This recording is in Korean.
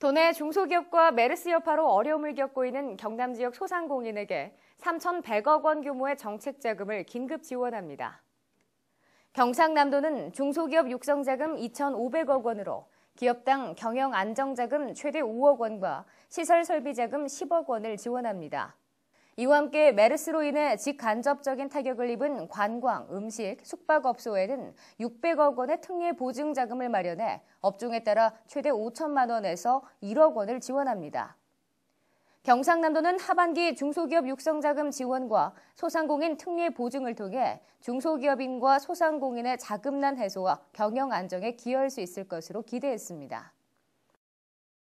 도내 중소기업과 메르스 여파로 어려움을 겪고 있는 경남 지역 소상공인에게 3,100억 원 규모의 정책 자금을 긴급 지원합니다. 경상남도는 중소기업 육성자금 2,500억 원으로 기업당 경영 안정자금 최대 5억 원과 시설 설비자금 10억 원을 지원합니다. 이와 함께 메르스로 인해 직간접적인 타격을 입은 관광, 음식, 숙박업소에는 600억 원의 특례 보증 자금을 마련해 업종에 따라 최대 5천만 원에서 1억 원을 지원합니다. 경상남도는 하반기 중소기업 육성자금 지원과 소상공인 특례 보증을 통해 중소기업인과 소상공인의 자금난 해소와 경영 안정에 기여할 수 있을 것으로 기대했습니다.